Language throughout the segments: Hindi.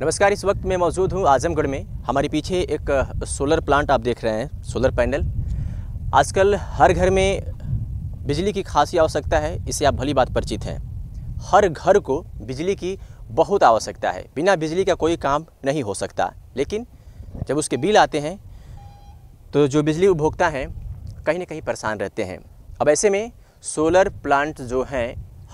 नमस्कार इस वक्त मैं मौजूद हूँ आज़मगढ़ में हमारे पीछे एक सोलर प्लांट आप देख रहे हैं सोलर पैनल आजकल हर घर में बिजली की खासी आवश्यकता है इससे आप भली बात परिचित हैं हर घर को बिजली की बहुत आवश्यकता है बिना बिजली का कोई काम नहीं हो सकता लेकिन जब उसके बिल आते हैं तो जो बिजली उपभोक्ता हैं कहीं ना कहीं परेशान रहते हैं अब ऐसे में सोलर प्लांट जो हैं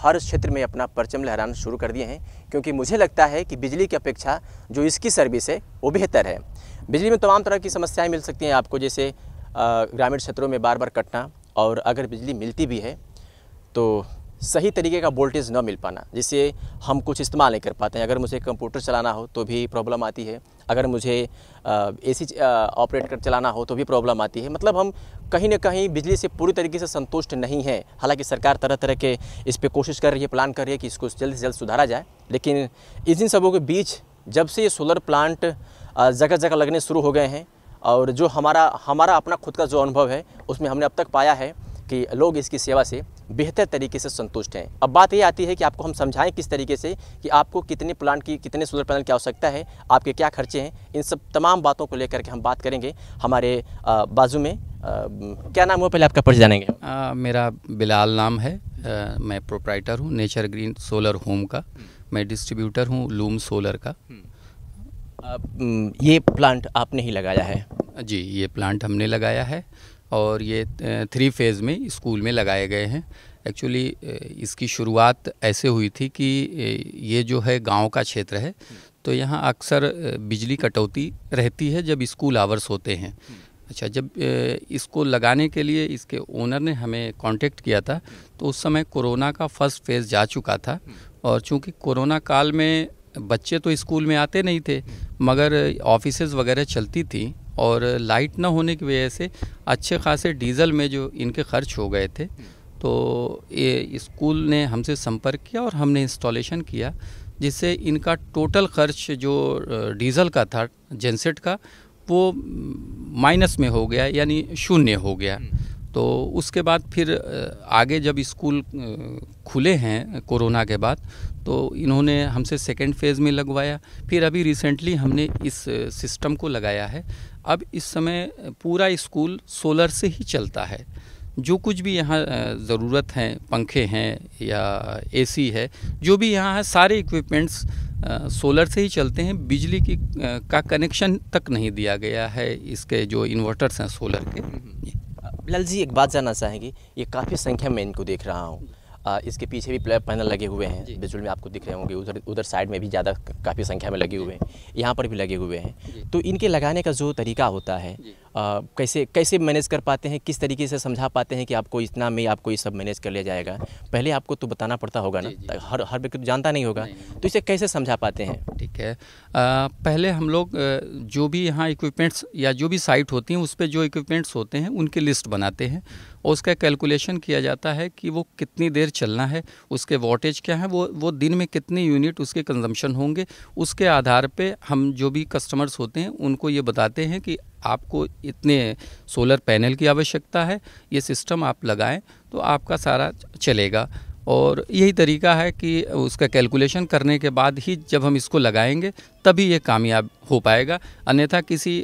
हर क्षेत्र में अपना परचम लहराना शुरू कर दिए हैं क्योंकि मुझे लगता है कि बिजली की अपेक्षा जो इसकी सर्विस है वो बेहतर है बिजली में तमाम तरह की समस्याएं मिल सकती हैं आपको जैसे ग्रामीण क्षेत्रों में बार बार कटना और अगर बिजली मिलती भी है तो सही तरीके का वोल्टेज न मिल पाना जिससे हम कुछ इस्तेमाल नहीं कर पाते हैं अगर मुझे कंप्यूटर चलाना हो तो भी प्रॉब्लम आती है अगर मुझे ए सी ऑपरेट कर चलाना हो तो भी प्रॉब्लम आती है मतलब हम कहीं ना कहीं बिजली से पूरी तरीके से संतुष्ट नहीं है हालांकि सरकार तरह तरह के इस पर कोशिश कर रही है प्लान कर रही है कि इसको जल्द से जल्द सुधारा जाए लेकिन इन सबों के बीच जब से ये सोलर प्लांट जगह जगह लगने शुरू हो गए हैं और जो हमारा हमारा अपना खुद का जो अनुभव है उसमें हमने अब तक पाया है कि लोग इसकी सेवा से बेहतर तरीके से संतुष्ट हैं अब बात ये आती है कि आपको हम समझाएं किस तरीके से कि आपको कितने प्लांट की कितने सोलर पैनल की आवश्यकता है आपके क्या खर्चे हैं इन सब तमाम बातों को लेकर के हम बात करेंगे हमारे बाजू में आ, क्या नाम हुआ पहले आपका परिचय जानेंगे आ, मेरा बिलाल नाम है आ, मैं प्रोप्राइटर हूँ नेचर ग्रीन सोलर होम का मैं डिस्ट्रीब्यूटर हूँ लूम सोलर का आ, ये प्लांट आपने ही लगाया है जी ये प्लांट हमने लगाया है और ये थ्री फेज़ में स्कूल में लगाए गए हैं एक्चुअली इसकी शुरुआत ऐसे हुई थी कि ये जो है गांव का क्षेत्र है तो यहाँ अक्सर बिजली कटौती रहती है जब स्कूल आवर्स होते हैं अच्छा जब इसको लगाने के लिए इसके ओनर ने हमें कांटेक्ट किया था तो उस समय कोरोना का फर्स्ट फेज़ जा चुका था और चूँकि कोरोना काल में बच्चे तो स्कूल में आते नहीं थे मगर ऑफिसेज वगैरह चलती थी और लाइट ना होने की वजह से अच्छे खासे डीजल में जो इनके खर्च हो गए थे तो ये स्कूल ने हमसे संपर्क किया और हमने इंस्टॉलेशन किया जिससे इनका टोटल खर्च जो डीजल का था जेनसेट का वो माइनस में हो गया यानी शून्य हो गया तो उसके बाद फिर आगे जब स्कूल खुले हैं कोरोना के बाद तो इन्होंने हमसे सेकेंड फेज़ में लगवाया फिर अभी रिसेंटली हमने इस सिस्टम को लगाया है अब इस समय पूरा स्कूल सोलर से ही चलता है जो कुछ भी यहाँ ज़रूरत हैं पंखे हैं या एसी है जो भी यहाँ है सारे इक्विपमेंट्स सोलर से ही चलते हैं बिजली की का कनेक्शन तक नहीं दिया गया है इसके जो इन्वर्टर्स हैं सोलर के हम्म, हम्म। बिलाल जी एक बात जानना चाहेंगे ये काफ़ी संख्या में इनको देख रहा हूँ इसके पीछे भी पैनल लगे हुए हैं बिजुल में आपको दिख रहे होंगे उधर उधर साइड में भी ज़्यादा काफ़ी संख्या में लगे हुए हैं यहाँ पर भी लगे हुए हैं तो इनके लगाने का जो तरीका होता है कैसे कैसे मैनेज कर पाते हैं किस तरीके से समझा पाते हैं कि आपको इतना में आपको ये सब मैनेज कर लिया जाएगा पहले आपको तो बताना पड़ता होगा ना जी, जी। हर हर व्यक्ति तो जानता नहीं होगा नहीं। तो इसे कैसे समझा पाते हैं ठीक है आ, पहले हम लोग जो भी यहाँ इक्विपमेंट्स या जो भी साइट होती हैं उस पर जो इक्विपमेंट्स होते हैं उनकी लिस्ट बनाते हैं और उसका कैलकुलेशन किया जाता है कि वो कितनी देर चलना है उसके वोटेज क्या है वो वो दिन में कितने यूनिट उसके कंजम्पशन होंगे उसके आधार पे हम जो भी कस्टमर्स होते हैं उनको ये बताते हैं कि आपको इतने सोलर पैनल की आवश्यकता है ये सिस्टम आप लगाएं तो आपका सारा चलेगा और यही तरीका है कि उसका कैलकुलेशन करने के बाद ही जब हम इसको लगाएंगे तभी ये कामयाब हो पाएगा अन्यथा किसी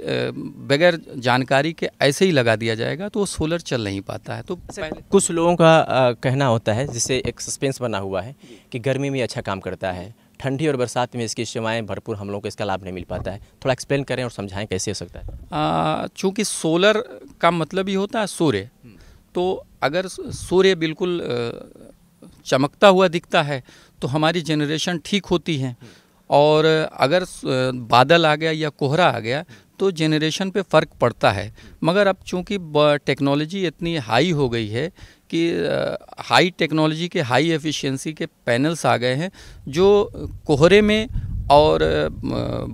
बगैर जानकारी के ऐसे ही लगा दिया जाएगा तो वो सोलर चल नहीं पाता है तो कुछ लोगों का कहना होता है जिससे एक सस्पेंस बना हुआ है कि गर्मी में अच्छा काम करता है ठंडी और बरसात में इसकी सेवाएँ भरपूर हम लोग को इसका लाभ नहीं मिल पाता है थोड़ा एक्सप्लेन करें और समझाएँ कैसे हो सकता है चूँकि सोलर का मतलब ही होता है सूर्य तो अगर सूर्य बिल्कुल चमकता हुआ दिखता है तो हमारी जनरेशन ठीक होती है और अगर बादल आ गया या कोहरा आ गया तो जनरेशन पे फ़र्क पड़ता है मगर अब चूंकि टेक्नोलॉजी इतनी हाई हो गई है कि हाई टेक्नोलॉजी के हाई एफिशिएंसी के पैनल्स आ गए हैं जो कोहरे में और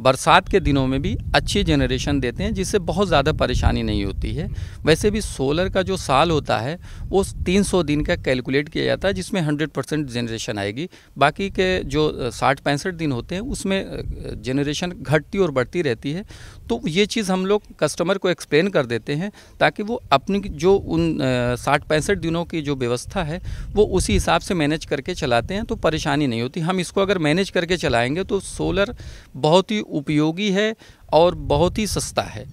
बरसात के दिनों में भी अच्छी जनरेशन देते हैं जिससे बहुत ज़्यादा परेशानी नहीं होती है वैसे भी सोलर का जो साल होता है वो 300 दिन का कैलकुलेट किया जाता है जिसमें 100 परसेंट जनरेशन आएगी बाकी के जो साठ पैंसठ दिन होते हैं उसमें जनरेशन घटती और बढ़ती रहती है तो ये चीज़ हम लोग कस्टमर को एक्सप्लेन कर देते हैं ताकि वो अपनी जो उन साठ पैंसठ दिनों की जो व्यवस्था है वो उसी हिसाब से मैनेज करके चलाते हैं तो परेशानी नहीं होती हम इसको अगर मैनेज करके चलाएँगे तो सोलर बहुत ही उपयोगी है और बहुत ही सस्ता है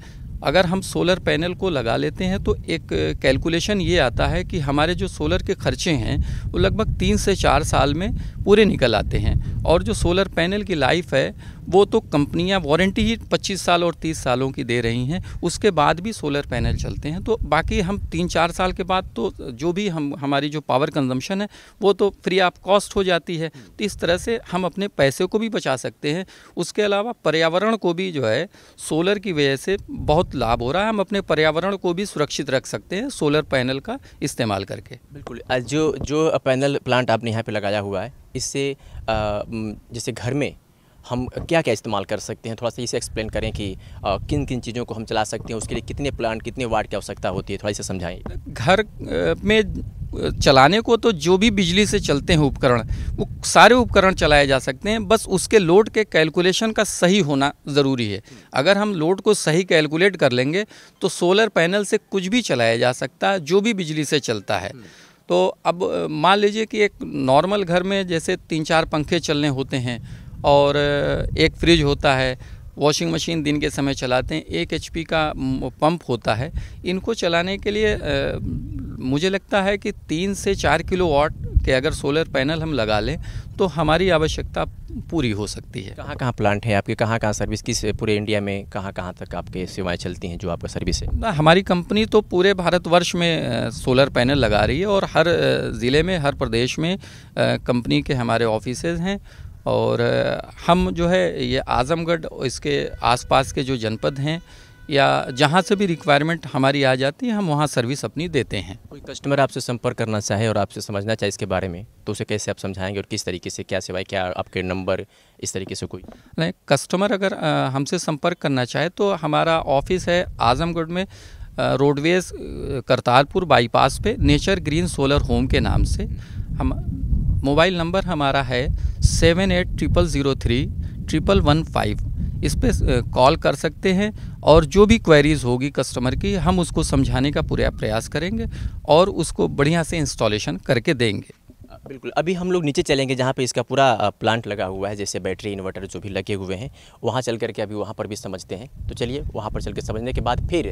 अगर हम सोलर पैनल को लगा लेते हैं तो एक कैलकुलेशन ये आता है कि हमारे जो सोलर के खर्चे हैं वो लगभग तीन से चार साल में पूरे निकल आते हैं और जो सोलर पैनल की लाइफ है वो तो कंपनियां वारंटी ही 25 साल और 30 सालों की दे रही हैं उसके बाद भी सोलर पैनल चलते हैं तो बाकी हम तीन चार साल के बाद तो जो भी हम हमारी जो पावर कंजम्पशन है वो तो फ्री ऑफ कॉस्ट हो जाती है तो इस तरह से हम अपने पैसे को भी बचा सकते हैं उसके अलावा पर्यावरण को भी जो है सोलर की वजह से बहुत लाभ हो रहा है हम अपने पर्यावरण को भी सुरक्षित रख सकते हैं सोलर पैनल का इस्तेमाल करके बिल्कुल जो जो पैनल प्लांट आपने यहाँ पर लगाया हुआ है इससे जैसे घर में हम क्या क्या इस्तेमाल कर सकते हैं थोड़ा सा इसे एक्सप्लेन करें कि आ, किन किन चीज़ों को हम चला सकते हैं उसके लिए कितने प्लांट कितने वार्ड की आवश्यकता होती है थोड़ा इसे समझाएं घर में चलाने को तो जो भी बिजली से चलते हैं उपकरण वो सारे उपकरण चलाए जा सकते हैं बस उसके लोड के कैलकुलेशन का सही होना ज़रूरी है अगर हम लोड को सही कैलकुलेट कर लेंगे तो सोलर पैनल से कुछ भी चलाया जा सकता है जो भी बिजली से चलता है तो अब मान लीजिए कि एक नॉर्मल घर में जैसे तीन चार पंखे चलने होते हैं और एक फ्रिज होता है वॉशिंग मशीन दिन के समय चलाते हैं एक एच का पंप होता है इनको चलाने के लिए आ, मुझे लगता है कि तीन से चार किलो वाट के अगर सोलर पैनल हम लगा लें तो हमारी आवश्यकता पूरी हो सकती है कहाँ कहाँ प्लांट है आपके कहाँ कहाँ सर्विस किस पूरे इंडिया में कहाँ कहाँ तक आपके सेवाएं चलती हैं जो आपका सर्विस है हमारी कंपनी तो पूरे भारतवर्ष में सोलर पैनल लगा रही है और हर ज़िले में हर प्रदेश में कंपनी के हमारे ऑफिसेज हैं और हम जो है ये आज़मगढ़ इसके आसपास के जो जनपद हैं या जहाँ से भी रिक्वायरमेंट हमारी आ जाती है हम वहाँ सर्विस अपनी देते हैं कोई कस्टमर आपसे संपर्क करना चाहे और आपसे समझना चाहे इसके बारे में तो उसे कैसे आप समझाएंगे और किस तरीके से क्या सेवाएँ क्या आपके नंबर इस तरीके से कोई नहीं कस्टमर अगर हमसे संपर्क करना चाहे तो हमारा ऑफिस है आज़मगढ़ में रोडवेज करतारपुर बाईपास पे नेचर ग्रीन सोलर होम के नाम से हम मोबाइल नंबर हमारा है seven eight triple zero three triple one five इस पर कॉल कर सकते हैं और जो भी क्वेरीज़ होगी कस्टमर की हम उसको समझाने का पूरा प्रयास करेंगे और उसको बढ़िया से इंस्टॉलेशन करके देंगे बिल्कुल अभी हम लोग नीचे चलेंगे जहाँ पे इसका पूरा प्लांट लगा हुआ है जैसे बैटरी इन्वर्टर जो भी लगे हुए हैं वहाँ चल करके अभी वहाँ पर भी समझते हैं तो चलिए वहाँ पर चल के समझने के बाद फिर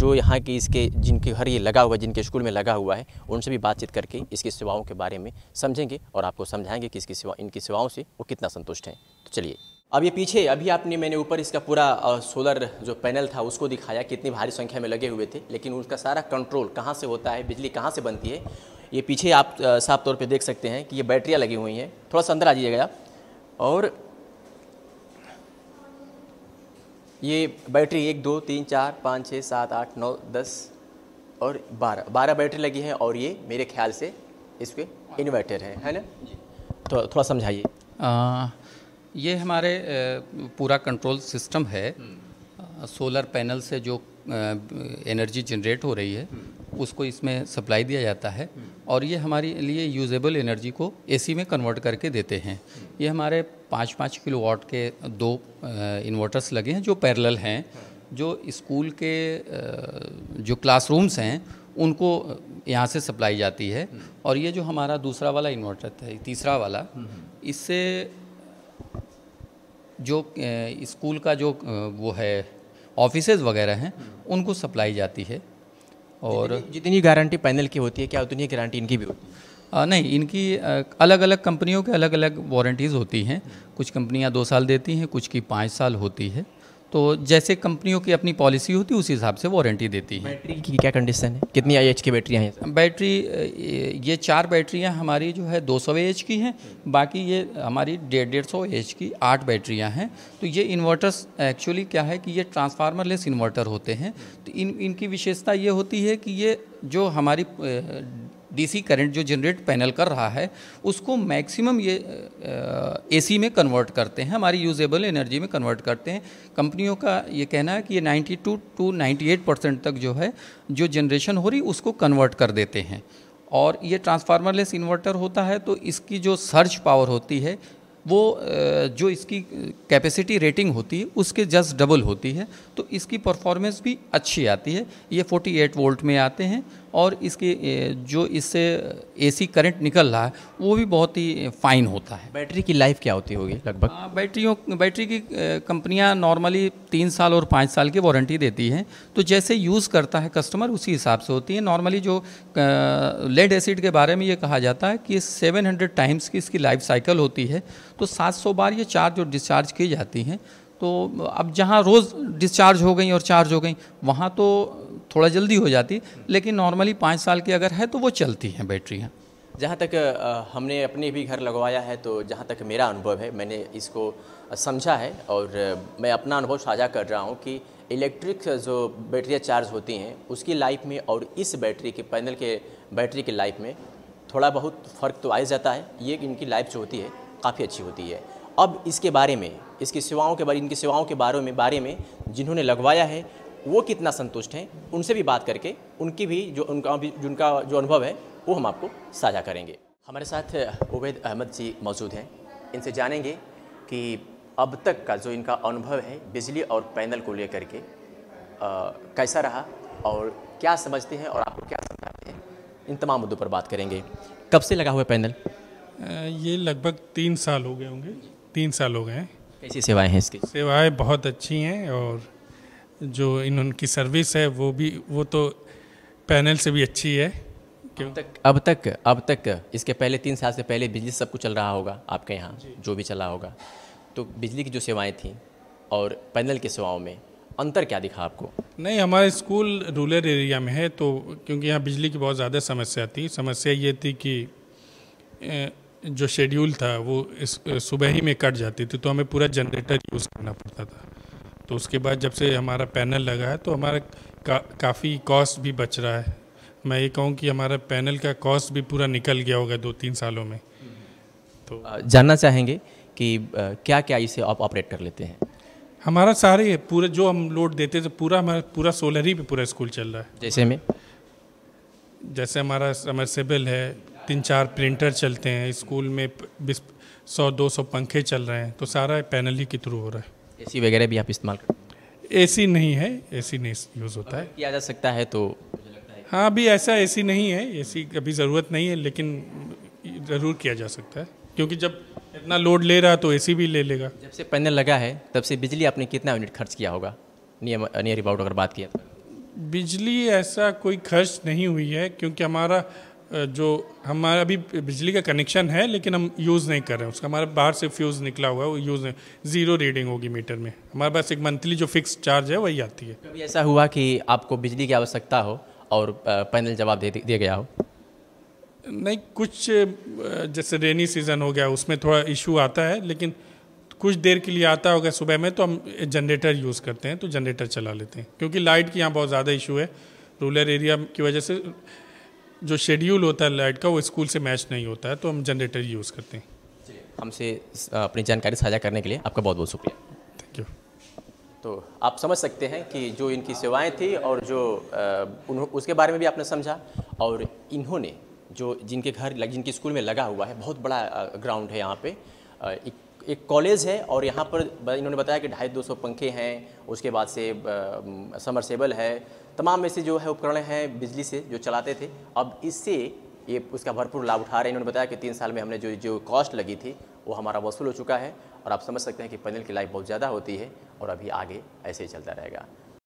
जो यहाँ के इसके जिनके घर ये लगा हुआ है जिनके स्कूल में लगा हुआ है उनसे भी बातचीत करके इसकी सेवाओं के बारे में समझेंगे और आपको समझाएँगे कि इसकी सेवा इनकी सेवाओं से वो कितना संतुष्ट हैं तो चलिए अब ये पीछे अभी आपने मैंने ऊपर इसका पूरा सोलर जो पैनल था उसको दिखाया कितनी भारी संख्या में लगे हुए थे लेकिन उनका सारा कंट्रोल कहाँ से होता है बिजली कहाँ से बनती है ये पीछे आप साफ तौर पे देख सकते हैं कि ये बैटरियाँ लगी हुई हैं थोड़ा सा अंदर आ जाइएगा और ये बैटरी एक दो तीन चार पाँच छः सात आठ नौ दस और बारह बारह बैटरी लगी है और ये मेरे ख्याल से इसके इन्वर्टर है है ना तो थोड़ा समझाइए ये हमारे पूरा कंट्रोल सिस्टम है हम्म। सोलर पैनल से जो एनर्जी जनरेट हो रही है हम्म। उसको इसमें सप्लाई दिया जाता है और ये हमारे लिए यूजेबल एनर्जी को एसी में कन्वर्ट करके देते हैं ये हमारे पाँच पाँच किलो वाट के दो इन्वर्टर्स लगे हैं जो पैरेलल हैं जो स्कूल के जो क्लासरूम्स हैं उनको यहाँ से सप्लाई जाती है और ये जो हमारा दूसरा वाला इन्वर्टर था तीसरा वाला इससे जो स्कूल का जो वो है ऑफिसेज वगैरह हैं उनको सप्लाई जाती है और जितनी गारंटी पैनल की होती है क्या उतनी गारंटी इनकी भी होती है नहीं इनकी अलग अलग कंपनियों के अलग अलग वारंटीज़ होती हैं कुछ कंपनियां दो साल देती हैं कुछ की पाँच साल होती है तो जैसे कंपनियों की अपनी पॉलिसी होती है उस हिसाब से वारंटी देती है बैटरी की क्या कंडीशन है कितनी आई की बैटरियाँ हैं बैटरी ये चार बैटरियाँ हमारी जो है 200 सौ की हैं बाकी ये हमारी डेढ़ डेढ़ सौ एच की आठ बैटरियाँ हैं तो ये इन्वर्टर्स एक्चुअली क्या है कि ये ट्रांसफार्मर लेस इन्वर्टर होते हैं तो इन इनकी विशेषता ये होती है कि ये जो हमारी डीसी करंट जो जनरेट पैनल कर रहा है उसको मैक्सिमम ये एसी में कन्वर्ट करते हैं हमारी यूजेबल एनर्जी में कन्वर्ट करते हैं कंपनियों का ये कहना है कि ये 92 टू 98 परसेंट तक जो है जो जनरेशन हो रही उसको कन्वर्ट कर देते हैं और ये ट्रांसफार्मरलेस इन्वर्टर होता है तो इसकी जो सर्च पावर होती है वो जो इसकी कैपेसिटी रेटिंग होती है उसके जस्ट डबल होती है तो इसकी परफॉर्मेंस भी अच्छी आती है ये 48 वोल्ट में आते हैं और इसके जो इससे एसी करंट निकल रहा है वो भी बहुत ही फाइन होता है बैटरी की लाइफ क्या होती होगी लगभग हाँ, बैटरियों बैटरी की कंपनियां नॉर्मली तीन साल और पाँच साल की वारंटी देती हैं तो जैसे यूज़ करता है कस्टमर उसी हिसाब से होती है नॉर्मली जो लेड एसिड के बारे में ये कहा जाता है कि सेवन हंड्रेड टाइम्स की इसकी लाइफ साइकिल होती है तो सात सौ बार ये चार्ज और डिस्चार्ज की जाती हैं तो अब जहाँ रोज़ डिस्चार्ज हो गई और चार्ज हो गई वहाँ तो थोड़ा जल्दी हो जाती लेकिन नॉर्मली पाँच साल की अगर है तो वो चलती हैं बैटरियाँ जहाँ तक हमने अपने भी घर लगवाया है तो जहाँ तक मेरा अनुभव है मैंने इसको समझा है और मैं अपना अनुभव साझा कर रहा हूँ कि इलेक्ट्रिक जो बैटरियाँ चार्ज होती हैं उसकी लाइफ में और इस बैटरी के पैनल के बैटरी के लाइफ में थोड़ा बहुत फ़र्क तो आ जाता है ये इनकी लाइफ जो होती है काफ़ी अच्छी होती है अब इसके बारे में इसकी सेवाओं के बारे इनकी सेवाओं के बारे में बारे में जिन्होंने लगवाया है वो कितना संतुष्ट हैं उनसे भी बात करके उनकी भी जो उनका भी जिनका जो अनुभव है वो हम आपको साझा करेंगे हमारे साथ उबैद अहमद जी मौजूद हैं इनसे जानेंगे कि अब तक का जो इनका अनुभव है बिजली और पैनल को लेकर के कैसा रहा और क्या समझते हैं और आपको क्या समझाते हैं इन तमाम मुद्दों पर बात करेंगे कब से लगा हुआ पैनल ये लगभग तीन साल हो गए होंगे तीन साल हो गए हैं कैसी सेवाएं हैं इसकी सेवाएं बहुत अच्छी हैं और जो इन उनकी सर्विस है वो भी वो तो पैनल से भी अच्छी है क्यों अब तक अब तक अब तक इसके पहले तीन साल से पहले बिजली सब कुछ चल रहा होगा आपके यहाँ जो भी चला होगा तो बिजली की जो सेवाएं थी और पैनल की सेवाओं में अंतर क्या दिखा आपको नहीं हमारे स्कूल रूरल एरिया में है तो क्योंकि यहाँ बिजली की बहुत ज़्यादा समस्या थी समस्या ये थी कि जो शेड्यूल था वो इस सुबह ही में कट जाती थी तो हमें पूरा जनरेटर यूज़ करना पड़ता था तो उसके बाद जब से हमारा पैनल लगा है तो हमारा का, काफ़ी कॉस्ट भी बच रहा है मैं ये कहूँ कि हमारा पैनल का कॉस्ट भी पूरा निकल गया होगा दो तीन सालों में तो जानना चाहेंगे कि क्या क्या इसे आप ऑपरेट कर लेते हैं हमारा सारे पूरा जो हम लोड देते थे पूरा हमारा पूरा सोलर ही पे पूरा स्कूल चल रहा है जैसे में जैसे हमारा समरसेबल है तीन चार प्रिंटर चलते हैं स्कूल में बीस सौ दो सौ पंखे चल रहे हैं तो सारा पैनल ही के थ्रू हो रहा है एसी वगैरह भी आप इस्तेमाल कर एसी नहीं है एसी नहीं यूज़ होता है किया जा सकता है तो हाँ अभी ऐसा एसी नहीं है एसी अभी ज़रूरत नहीं है लेकिन ज़रूर किया जा सकता है क्योंकि जब इतना लोड ले रहा तो एसी भी ले लेगा जब से पैनल लगा है तब से बिजली आपने कितना यूनिट खर्च किया होगा नियम नियर अबाउट अगर बात किया तो बिजली ऐसा कोई खर्च नहीं हुई है क्योंकि हमारा जो हमारा अभी बिजली का कनेक्शन है लेकिन हम यूज़ नहीं कर रहे हैं उसका हमारा बाहर से फ्यूज़ निकला हुआ है वो यूज़ नहीं ज़ीरो रीडिंग होगी मीटर में हमारे पास एक मंथली जो फिक्स चार्ज है वही आती है कभी ऐसा हुआ कि आपको बिजली की आवश्यकता हो और पैनल जवाब दे दिया गया हो नहीं कुछ जैसे रेनी सीज़न हो गया उसमें थोड़ा इशू आता है लेकिन कुछ देर के लिए आता होगा सुबह में तो हम जनरेटर यूज़ करते हैं तो जनरेटर चला लेते हैं क्योंकि लाइट की यहाँ बहुत ज़्यादा इशू है रूरल एरिया की वजह से जो शेड्यूल होता है लाइट का वो स्कूल से मैच नहीं होता है तो हम जनरेटर यूज़ करते हैं हमसे अपनी जानकारी साझा करने के लिए आपका बहुत बहुत शुक्रिया थैंक यू तो आप समझ सकते हैं कि जो इनकी सेवाएं थी और जो उन्हों उसके बारे में भी आपने समझा और इन्होंने जो जिनके घर लग जिनके स्कूल में लगा हुआ है बहुत बड़ा ग्राउंड है यहाँ पे एक, एक कॉलेज है और यहाँ पर इन्होंने बताया कि ढाई दो सौ पंखे हैं उसके बाद से समरसेबल है तमाम ऐसे जो है उपकरण हैं बिजली से जो चलाते थे अब इससे ये उसका भरपूर लाभ उठा रहे हैं इन्होंने बताया कि तीन साल में हमने जो जो कॉस्ट लगी थी वो हमारा वसूल हो चुका है और आप समझ सकते हैं कि पैनल की लाइफ बहुत ज़्यादा होती है और अभी आगे ऐसे ही चलता रहेगा